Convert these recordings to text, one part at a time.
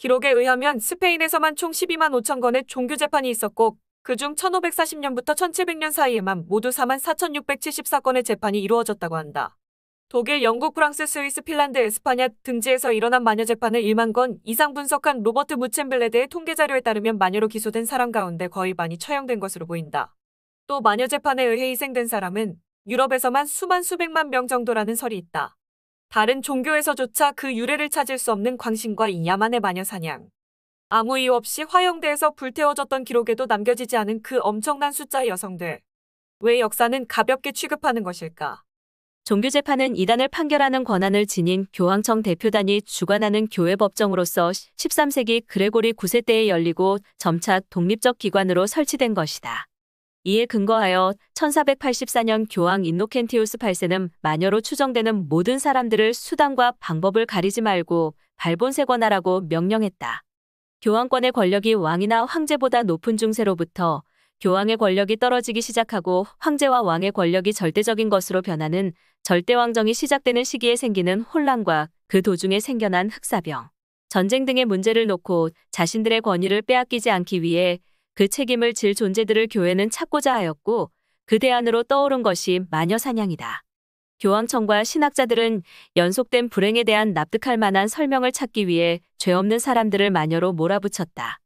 기록에 의하면 스페인에서만 총 12만 5천 건의 종교 재판이 있었고 그중 1540년부터 1700년 사이에만 모두 4만 4674건의 재판이 이루어졌다고 한다. 독일, 영국, 프랑스, 스위스, 핀란드, 에스파냐 등지에서 일어난 마녀 재판을 1만 건 이상 분석한 로버트 무첸블레드의 통계 자료에 따르면 마녀로 기소된 사람 가운데 거의 많이 처형된 것으로 보인다. 또 마녀 재판에 의해 희생된 사람은 유럽에서만 수만 수백만 명 정도라는 설이 있다. 다른 종교에서조차 그 유래를 찾을 수 없는 광신과 이 야만의 마녀 사냥. 아무 이유 없이 화영대에서 불태워졌던 기록에도 남겨지지 않은 그 엄청난 숫자의 여성들. 왜 역사는 가볍게 취급하는 것일까? 종교재판은 이단을 판결하는 권한을 지닌 교황청 대표단이 주관하는 교회법정으로서 13세기 그레고리 9세 때에 열리고 점차 독립적 기관으로 설치된 것이다. 이에 근거하여 1484년 교황 인노켄티우스 8세는 마녀로 추정되는 모든 사람들을 수단과 방법을 가리지 말고 발본세권하라고 명령했다. 교황권의 권력이 왕이나 황제보다 높은 중세로부터 교황의 권력이 떨어지기 시작하고 황제와 왕의 권력이 절대적인 것으로 변하는 절대왕정이 시작되는 시기에 생기는 혼란과 그 도중에 생겨난 흑사병, 전쟁 등의 문제를 놓고 자신들의 권위를 빼앗기지 않기 위해 그 책임을 질 존재들을 교회는 찾고자 하였고 그 대안으로 떠오른 것이 마녀 사냥이다. 교황청과 신학자들은 연속된 불행에 대한 납득할 만한 설명을 찾기 위해 죄 없는 사람들을 마녀로 몰아붙였다.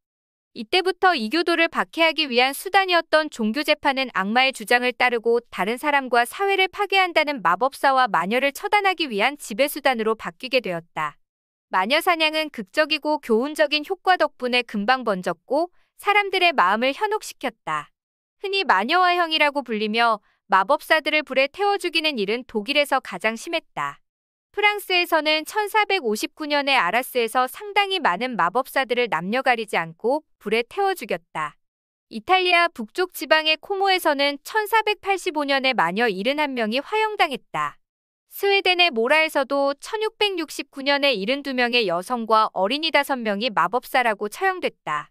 이때부터 이교도를 박해하기 위한 수단이었던 종교재판은 악마의 주장을 따르고 다른 사람과 사회를 파괴한다는 마법사와 마녀를 처단하기 위한 지배수단으로 바뀌게 되었다. 마녀 사냥은 극적이고 교훈적인 효과 덕분에 금방 번졌고 사람들의 마음을 현혹시켰다. 흔히 마녀와 형이라고 불리며 마법사들을 불에 태워 죽이는 일은 독일에서 가장 심했다. 프랑스에서는 1459년에 아라스에서 상당히 많은 마법사들을 남녀 가리지 않고 불에 태워 죽였다. 이탈리아 북쪽 지방의 코모에서는 1485년에 마녀 71명이 화형당했다. 스웨덴의 모라에서도 1669년에 72명의 여성과 어린이 5명이 마법사라고 처형됐다.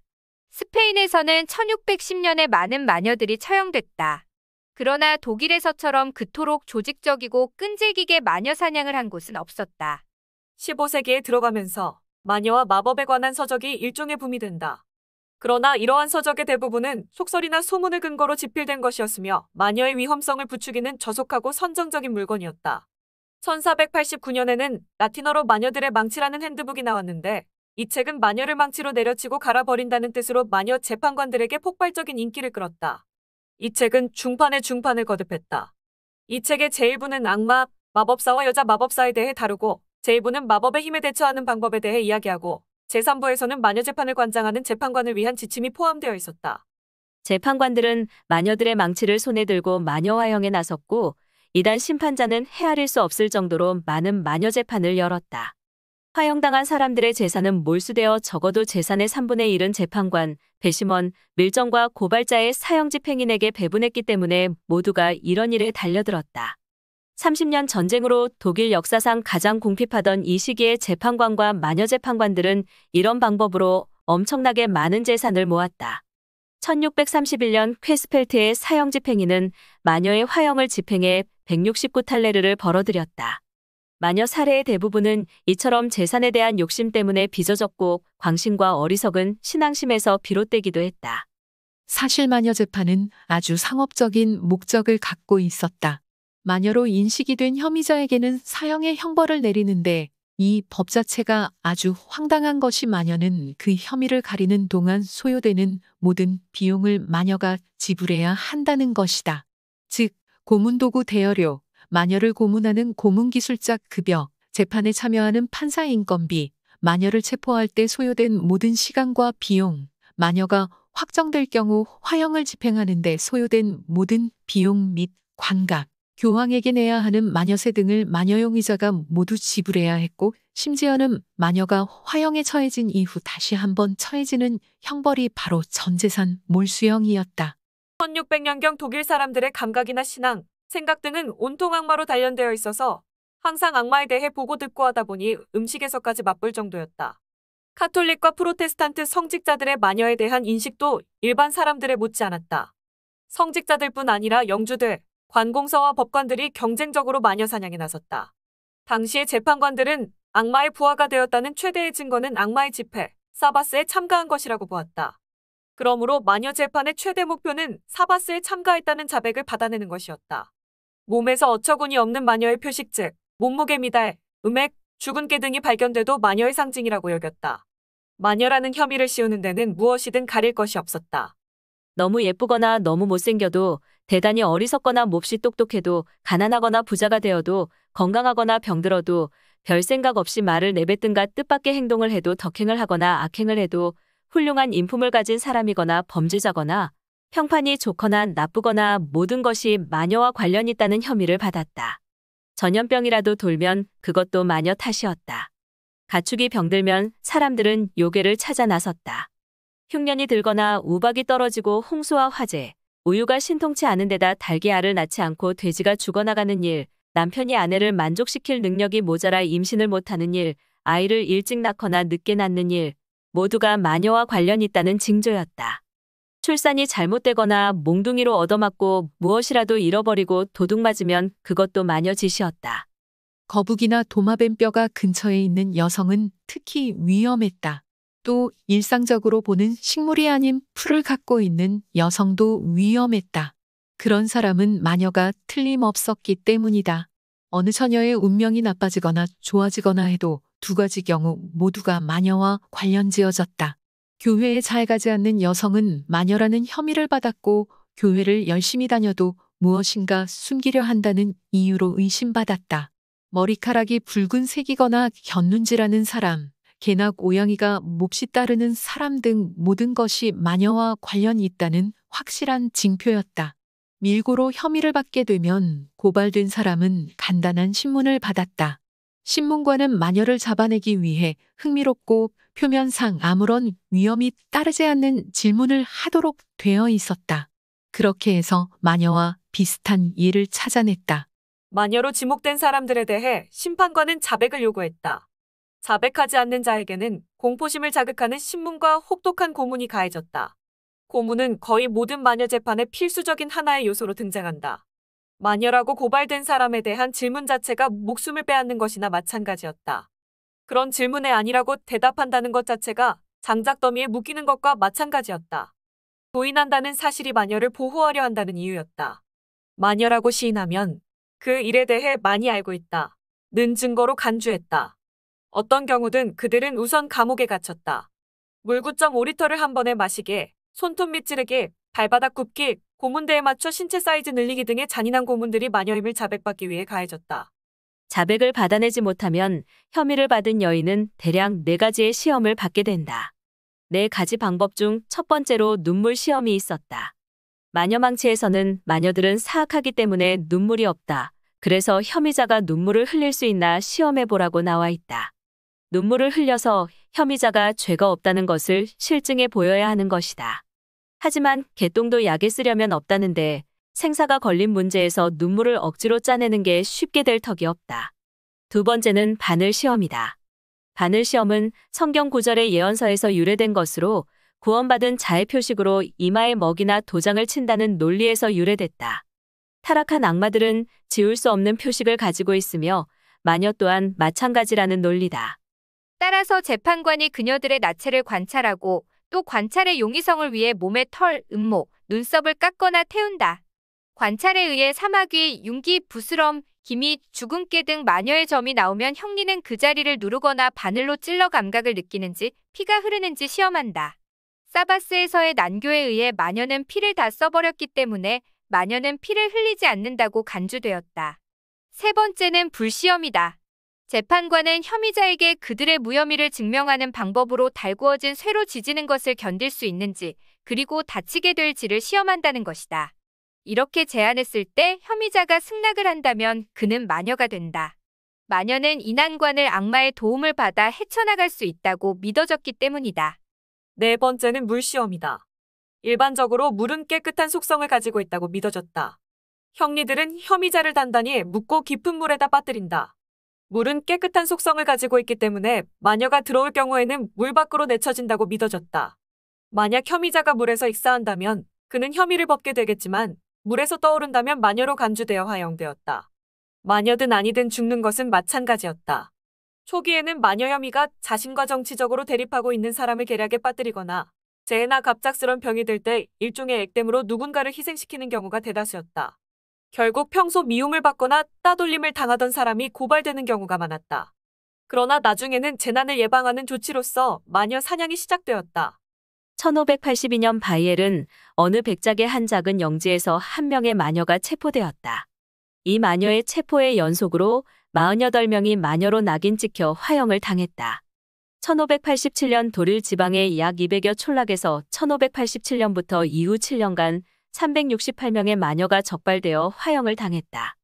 스페인에서는 1610년에 많은 마녀들이 처형됐다. 그러나 독일에서처럼 그토록 조직적이고 끈질기게 마녀 사냥을 한 곳은 없었다. 15세기에 들어가면서 마녀와 마법에 관한 서적이 일종의 붐이 된다. 그러나 이러한 서적의 대부분은 속설이나 소문을 근거로 집필된 것이었으며 마녀의 위험성을 부추기는 저속하고 선정적인 물건이었다. 1489년에는 라틴어로 마녀들의 망치라는 핸드북이 나왔는데 이 책은 마녀를 망치로 내려치고 갈아버린다는 뜻으로 마녀 재판관들에게 폭발적인 인기를 끌었다. 이 책은 중판에 중판을 거듭했다. 이 책의 제1부는 악마, 마법사와 여자 마법사에 대해 다루고 제2부는 마법의 힘에 대처하는 방법에 대해 이야기하고 제3부에서는 마녀 재판을 관장하는 재판관을 위한 지침이 포함되어 있었다. 재판관들은 마녀들의 망치를 손에 들고 마녀화형에 나섰고 이단 심판자는 헤아릴 수 없을 정도로 많은 마녀 재판을 열었다. 화형당한 사람들의 재산은 몰수되어 적어도 재산의 3분의 1은 재판관, 배심원, 밀정과 고발자의 사형집행인에게 배분했기 때문에 모두가 이런 일에 달려들었다. 30년 전쟁으로 독일 역사상 가장 궁핍하던 이 시기의 재판관과 마녀 재판관들은 이런 방법으로 엄청나게 많은 재산을 모았다. 1631년 퀘스펠트의 사형 집행인은 마녀의 화형을 집행해 169 탈레르를 벌어들였다. 마녀 사례의 대부분은 이처럼 재산에 대한 욕심 때문에 빚어졌고 광신과 어리석은 신앙심에서 비롯되기도 했다. 사실 마녀 재판은 아주 상업적인 목적을 갖고 있었다. 마녀로 인식이 된 혐의자에게는 사형의 형벌을 내리는데 이 법 자체가 아주 황당한 것이 마녀는 그 혐의를 가리는 동안 소요되는 모든 비용을 마녀가 지불해야 한다는 것이다. 즉, 고문도구 대여료, 마녀를 고문하는 고문기술자 급여, 재판에 참여하는 판사 인건비, 마녀를 체포할 때 소요된 모든 시간과 비용, 마녀가 확정될 경우 화형을 집행하는데 소요된 모든 비용 및 관각, 교황에게 내야 하는 마녀세 등을 마녀용의자가 모두 지불해야 했고 심지어는 마녀가 화형에 처해진 이후 다시 한번 처해지는 형벌이 바로 전재산 몰수형이었다. 1600년경 독일 사람들의 감각이나 신앙, 생각 등은 온통 악마로 단련되어 있어서 항상 악마에 대해 보고 듣고 하다 보니 음식에서까지 맛볼 정도였다. 카톨릭과 프로테스탄트 성직자들의 마녀에 대한 인식도 일반 사람들에 못지 않았다. 성직자들뿐 아니라 영주들, 관공서와 법관들이 경쟁적으로 마녀 사냥에 나섰다. 당시의 재판관들은 악마의 부하가 되었다는 최대의 증거는 악마의 집회, 사바스에 참가한 것이라고 보았다. 그러므로 마녀 재판의 최대 목표는 사바스에 참가했다는 자백을 받아내는 것이었다. 몸에서 어처구니 없는 마녀의 표식즉 몸무게 미달, 음액, 죽은 깨 등이 발견돼도 마녀의 상징이라고 여겼다. 마녀라는 혐의를 씌우는 데는 무엇이든 가릴 것이 없었다. 너무 예쁘거나 너무 못생겨도 대단히 어리석거나 몹시 똑똑해도 가난하거나 부자가 되어도 건강하거나 병들어도 별 생각 없이 말을 내뱉든가 뜻밖의 행동을 해도 덕행을 하거나 악행을 해도 훌륭한 인품을 가진 사람이거나 범죄자거나 평판이 좋거나 나쁘거나 모든 것이 마녀와 관련 있다는 혐의를 받았다. 전염병이라도 돌면 그것도 마녀 탓이었다. 가축이 병들면 사람들은 요괴를 찾아 나섰다. 흉년이 들거나 우박이 떨어지고 홍수와 화재, 우유가 신통치 않은 데다 달걀알을 낳지 않고 돼지가 죽어나가는 일, 남편이 아내를 만족시킬 능력이 모자라 임신을 못하는 일, 아이를 일찍 낳거나 늦게 낳는 일, 모두가 마녀와 관련 있다는 징조였다. 출산이 잘못되거나 몽둥이로 얻어맞고 무엇이라도 잃어버리고 도둑맞으면 그것도 마녀 짓이었다. 거북이나 도마뱀 뼈가 근처에 있는 여성은 특히 위험했다. 또 일상적으로 보는 식물이 아닌 풀을 갖고 있는 여성도 위험했다. 그런 사람은 마녀가 틀림없었기 때문이다. 어느 처녀의 운명이 나빠지거나 좋아지거나 해도 두 가지 경우 모두가 마녀와 관련지어졌다. 교회에 잘 가지 않는 여성은 마녀라는 혐의를 받았고 교회를 열심히 다녀도 무엇인가 숨기려 한다는 이유로 의심받았다. 머리카락이 붉은색이거나 견눈질하는 사람, 개나 고양이가 몹시 따르는 사람 등 모든 것이 마녀와 관련이 있다는 확실한 징표였다. 밀고로 혐의를 받게 되면 고발된 사람은 간단한 신문을 받았다. 신문관은 마녀를 잡아내기 위해 흥미롭고 표면상 아무런 위험이 따르지 않는 질문을 하도록 되어 있었다. 그렇게 해서 마녀와 비슷한 일을 찾아냈다. 마녀로 지목된 사람들에 대해 심판관은 자백을 요구했다. 자백하지 않는 자에게는 공포심을 자극하는 신문과 혹독한 고문이 가해졌다. 고문은 거의 모든 마녀 재판의 필수적인 하나의 요소로 등장한다. 마녀라고 고발된 사람에 대한 질문 자체가 목숨을 빼앗는 것이나 마찬가지였다. 그런 질문에 아니라고 대답한다는 것 자체가 장작더미에 묶이는 것과 마찬가지였다. 부인한다는 사실이 마녀를 보호하려 한다는 이유였다. 마녀라고 시인하면 그 일에 대해 많이 알고 있다. 는 증거로 간주했다. 어떤 경우든 그들은 우선 감옥에 갇혔다. 물 9.5리터를 한 번에 마시게, 손톱 밑질에게 발바닥 굽기, 고문대에 맞춰 신체 사이즈 늘리기 등의 잔인한 고문들이 마녀임을 자백받기 위해 가해졌다. 자백을 받아내지 못하면 혐의를 받은 여인은 대략 네가지의 시험을 받게 된다. 네가지 방법 중 첫 번째로 눈물 시험이 있었다. 마녀망치에서는 마녀들은 사악하기 때문에 눈물이 없다. 그래서 혐의자가 눈물을 흘릴 수 있나 시험해보라고 나와 있다. 눈물을 흘려서 혐의자가 죄가 없다는 것을 실증해 보여야 하는 것이다. 하지만 개똥도 약에 쓰려면 없다는데 생사가 걸린 문제에서 눈물을 억지로 짜내는 게 쉽게 될 턱이 없다. 두 번째는 바늘 시험이다. 바늘 시험은 성경 구절의 예언서에서 유래된 것으로 구원받은 자의 표식으로 이마에 먹이나 도장을 친다는 논리에서 유래됐다. 타락한 악마들은 지울 수 없는 표식을 가지고 있으며 마녀 또한 마찬가지라는 논리다. 따라서 재판관이 그녀들의 나체를 관찰하고 또 관찰의 용이성을 위해 몸의 털, 음모, 눈썹을 깎거나 태운다. 관찰에 의해 사마귀, 윤기, 부스럼, 기미, 주근깨 등 마녀의 점이 나오면 형리는 그 자리를 누르거나 바늘로 찔러 감각을 느끼는지 피가 흐르는지 시험한다. 사바스에서의 난교에 의해 마녀는 피를 다 써버렸기 때문에 마녀는 피를 흘리지 않는다고 간주되었다. 세 번째는 불시험이다. 재판관은 혐의자에게 그들의 무혐의를 증명하는 방법으로 달구어진 쇠로 지지는 것을 견딜 수 있는지 그리고 다치게 될지를 시험한다는 것이다. 이렇게 제안했을 때 혐의자가 승낙을 한다면 그는 마녀가 된다. 마녀는 이 난관을 악마의 도움을 받아 헤쳐나갈 수 있다고 믿어졌기 때문이다. 네 번째는 물시험이다. 일반적으로 물은 깨끗한 속성을 가지고 있다고 믿어졌다. 형리들은 혐의자를 단단히 묻고 깊은 물에다 빠뜨린다. 물은 깨끗한 속성을 가지고 있기 때문에 마녀가 들어올 경우에는 물 밖으로 내쳐진다고 믿어졌다. 만약 혐의자가 물에서 익사한다면 그는 혐의를 벗게 되겠지만 물에서 떠오른다면 마녀로 간주되어 화형되었다. 마녀든 아니든 죽는 것은 마찬가지였다. 초기에는 마녀 혐의가 자신과 정치적으로 대립하고 있는 사람을 계략에 빠뜨리거나 재해나 갑작스런 병이 들 때 일종의 액땜으로 누군가를 희생시키는 경우가 대다수였다. 결국 평소 미움을 받거나 따돌림을 당하던 사람이 고발되는 경우가 많았다. 그러나 나중에는 재난을 예방하는 조치로서 마녀 사냥이 시작되었다. 1582년 바이엘은 어느 백작의 한 작은 영지에서 한 명의 마녀가 체포되었다. 이 마녀의 체포의 연속으로 48명이 마녀로 낙인 찍혀 화형을 당했다. 1587년 도릴 지방의 약 200여 촌락에서 1587년부터 이후 7년간 368명의 마녀가 적발되어 화형을 당했다.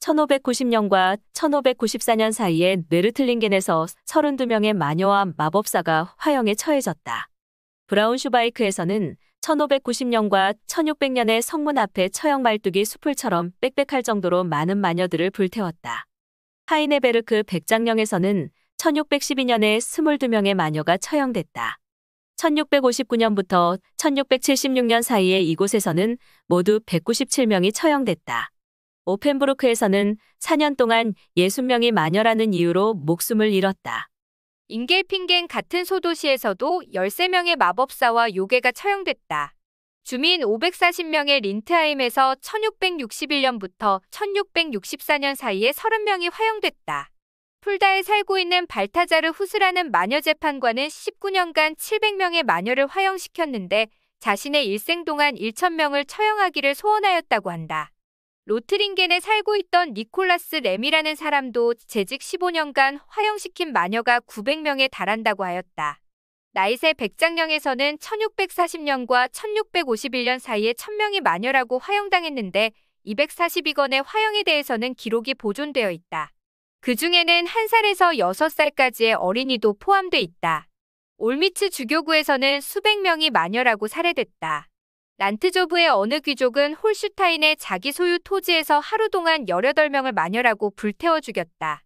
1590년과 1594년 사이에 네르틀링겐에서 32명의 마녀와 마법사가 화형에 처해졌다. 브라운슈바이크에서는 1590년과 1 6 0 0년의 성문 앞에 처형 말뚝이 수풀처럼 빽빽할 정도로 많은 마녀들을 불태웠다. 하이네베르크 백장령에서는 1612년에 22명의 마녀가 처형됐다. 1659년부터 1676년 사이에 이곳에서는 모두 197명이 처형됐다. 오펜브루크에서는 4년 동안 60명이 마녀라는 이유로 목숨을 잃었다. 인겔핑겐 같은 소도시에서도 13명의 마법사와 요괴가 처형됐다. 주민 540명의 린트하임에서 1661년부터 1664년 사이에 30명이 화형됐다. 폴다에 살고 있는 발타자르 후스라는 마녀 재판관은 19년간 700명의 마녀를 화형시켰는데 자신의 일생 동안 1,000명을 처형하기를 소원하였다고 한다. 로트링겐에 살고 있던 니콜라스 램이라는 사람도 재직 15년간 화형시킨 마녀가 900명에 달한다고 하였다. 나이세 백장령에서는 1640년과 1651년 사이에 1000명이 마녀라고 화형당했는데 242건의 화형에 대해서는 기록이 보존되어 있다. 그 중에는 1살에서 6살까지의 어린이도 포함돼 있다. 올미츠 주교구에서는 수백 명이 마녀라고 살해됐다. 란트조브의 어느 귀족은 홀슈타인의 자기 소유 토지에서 하루 동안 18명을 마녀라고 불태워 죽였다.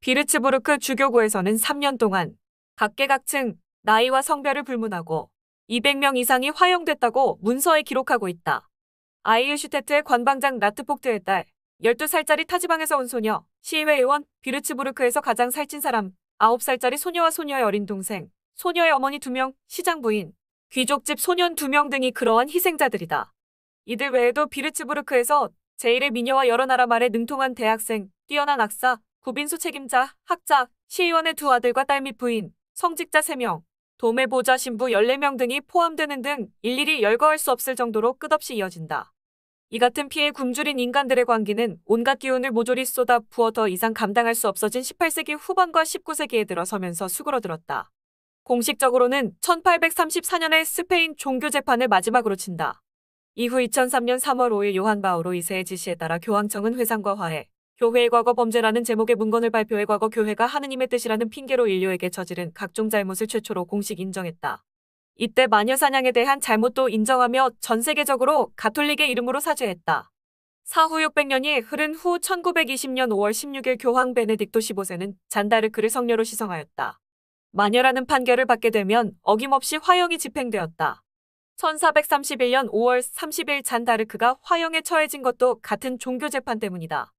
비르츠부르크 주교구에서는 3년 동안 각계각층, 나이와 성별을 불문하고 200명 이상이 화형됐다고 문서에 기록하고 있다. 아이유슈테트의 관방장 라트폭트의 딸 12살짜리 타지방에서 온 소녀, 시의회 의원, 비르츠부르크에서 가장 살찐 사람, 9살짜리 소녀와 소녀의 어린 동생, 소녀의 어머니 2명, 시장 부인, 귀족집 소년 2명 등이 그러한 희생자들이다. 이들 외에도 비르츠부르크에서 제1의 미녀와 여러 나라 말에 능통한 대학생, 뛰어난 악사, 구빈수 책임자, 학자, 시의원의 두 아들과 딸 및 부인, 성직자 3명, 도매보좌 신부 14명 등이 포함되는 등 일일이 열거할 수 없을 정도로 끝없이 이어진다. 이 같은 피해 굶주린 인간들의 관계는 온갖 기운을 모조리 쏟아 부어 더 이상 감당할 수 없어진 18세기 후반과 19세기에 들어서면서 수그러들었다. 공식적으로는 1834년에 스페인 종교 재판을 마지막으로 친다. 이후 2003년 3월 5일 요한 바오로 2세의 지시에 따라 교황청은 회상과 화해, 교회의 과거 범죄라는 제목의 문건을 발표해 과거 교회가 하느님의 뜻이라는 핑계로 인류에게 저지른 각종 잘못을 최초로 공식 인정했다. 이때 마녀사냥에 대한 잘못도 인정하며 전 세계적으로 가톨릭의 이름으로 사죄했다. 사후 600년이 흐른 후 1920년 5월 16일 교황 베네딕토 15세는 잔다르크를 성녀로 시성하였다. 마녀라는 판결을 받게 되면 어김없이 화형이 집행되었다. 1431년 5월 30일 잔다르크가 화형에 처해진 것도 같은 종교 재판 때문이다.